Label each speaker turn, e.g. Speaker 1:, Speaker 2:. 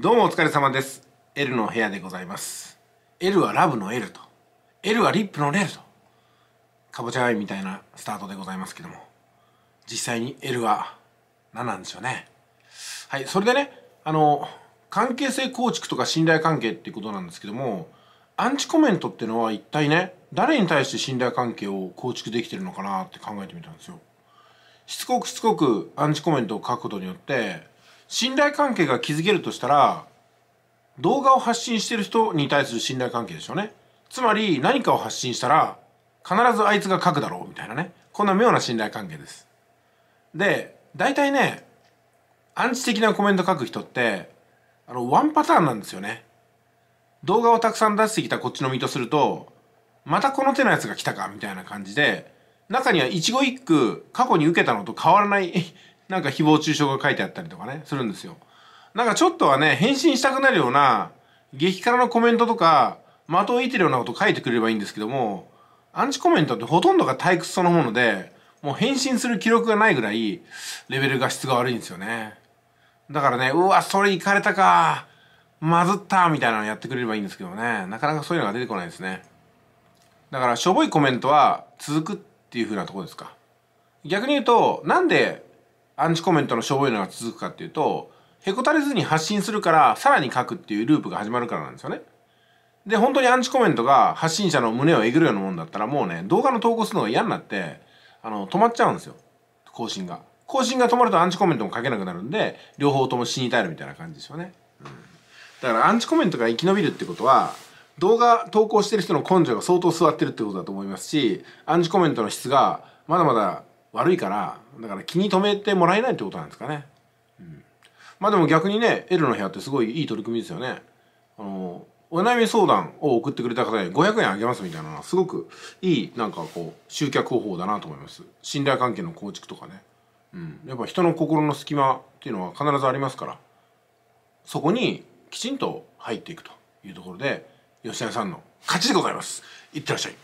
Speaker 1: どうもお疲れ様です L の部屋でございます L はラブの L と L はリップのレルとかぼちゃ愛みたいなスタートでございますけども実際に L は何なんでしょうねはいそれでねあの関係性構築とか信頼関係っていうことなんですけどもアンチコメントってのは一体ね誰に対して信頼関係を構築できてるのかなって考えてみたんですよしつこくしつこくアンチコメントを書くことによって信頼関係が築けるとしたら動画を発信してる人に対する信頼関係でしょうねつまり何かを発信したら必ずあいつが書くだろうみたいなねこんな妙な信頼関係ですで大体ねアンチ的なコメント書く人ってあのワンパターンなんですよね動画をたくさん出してきたこっちの身とするとまたこの手のやつが来たかみたいな感じで中には一期一句過去に受けたのと変わらないなんか誹謗中傷が書いてあったりとかね、するんですよ。なんかちょっとはね、返信したくなるような、激辛のコメントとか、的を射てるようなこと書いてくれればいいんですけども、アンチコメントってほとんどが退屈そのもので、もう返信する記録がないぐらい、レベルが質が悪いんですよね。だからね、うわ、それいかれたか、まずったみたいなのやってくれればいいんですけどね、なかなかそういうのが出てこないですね。だから、しょぼいコメントは続くっていう風なとこですか。逆に言うと、なんでアンチコメントのしょぼいのが続くかっていうと、へこたれずに発信するから、さらに書くっていうループが始まるからなんですよね。で、本当にアンチコメントが発信者の胸をえぐるようなもんだったら、もうね、動画の投稿するのが嫌になって、あの、止まっちゃうんですよ。更新が。更新が止まるとアンチコメントも書けなくなるんで、両方とも死に至るみたいな感じですよね。うん。だからアンチコメントが生き延びるってことは、動画投稿してる人の根性が相当座ってるってことだと思いますし、アンチコメントの質がまだまだ悪いからだから気に留めてもらえないってことなんですかね、うん、まあでも逆にね L の部屋ってすごいいい取り組みですよねあのお悩み相談を送ってくれた方に500円あげますみたいなのはすごくいいなんかこう集客方法だなと思います信頼関係の構築とかね、うん、やっぱ人の心の隙間っていうのは必ずありますからそこにきちんと入っていくというところで吉谷さんの勝ちでございますいってらっしゃい